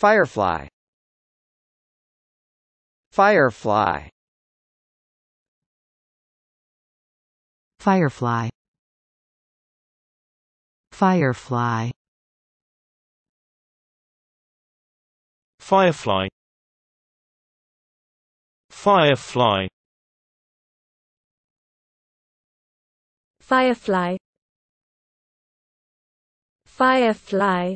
Firefly Firefly Firefly Firefly Firefly Firefly Firefly Firefly